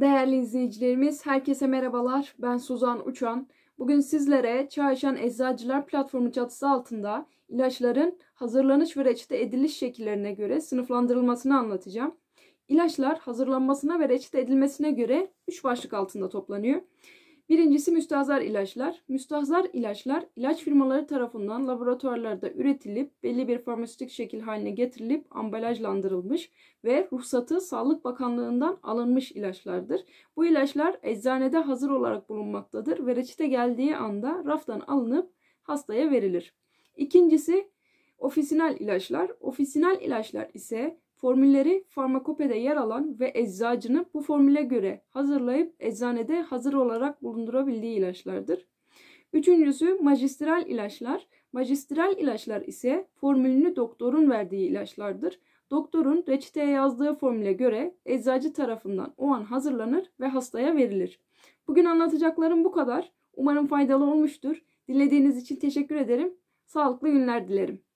Değerli izleyicilerimiz, herkese merhabalar. Ben Suzan Uçan. Bugün sizlere Çağrışan Eczacılar Platformu çatısı altında ilaçların hazırlanış ve reçete ediliş şekillerine göre sınıflandırılmasını anlatacağım. İlaçlar hazırlanmasına ve reçete edilmesine göre 3 başlık altında toplanıyor. Birincisi müstahzar ilaçlar. Müstahzar ilaçlar ilaç firmaları tarafından laboratuvarlarda üretilip belli bir farmasötik şekil haline getirilip ambalajlandırılmış ve ruhsatı Sağlık Bakanlığı'ndan alınmış ilaçlardır. Bu ilaçlar eczanede hazır olarak bulunmaktadır ve reçete geldiği anda raftan alınıp hastaya verilir. İkincisi Ofisinal ilaçlar. Ofisinal ilaçlar ise formülleri farmakopede yer alan ve eczacının bu formüle göre hazırlayıp eczanede hazır olarak bulundurabildiği ilaçlardır. Üçüncüsü majistral ilaçlar. Majistral ilaçlar ise formülünü doktorun verdiği ilaçlardır. Doktorun reçeteye yazdığı formüle göre eczacı tarafından o an hazırlanır ve hastaya verilir. Bugün anlatacaklarım bu kadar. Umarım faydalı olmuştur. Dilediğiniz için teşekkür ederim. Sağlıklı günler dilerim.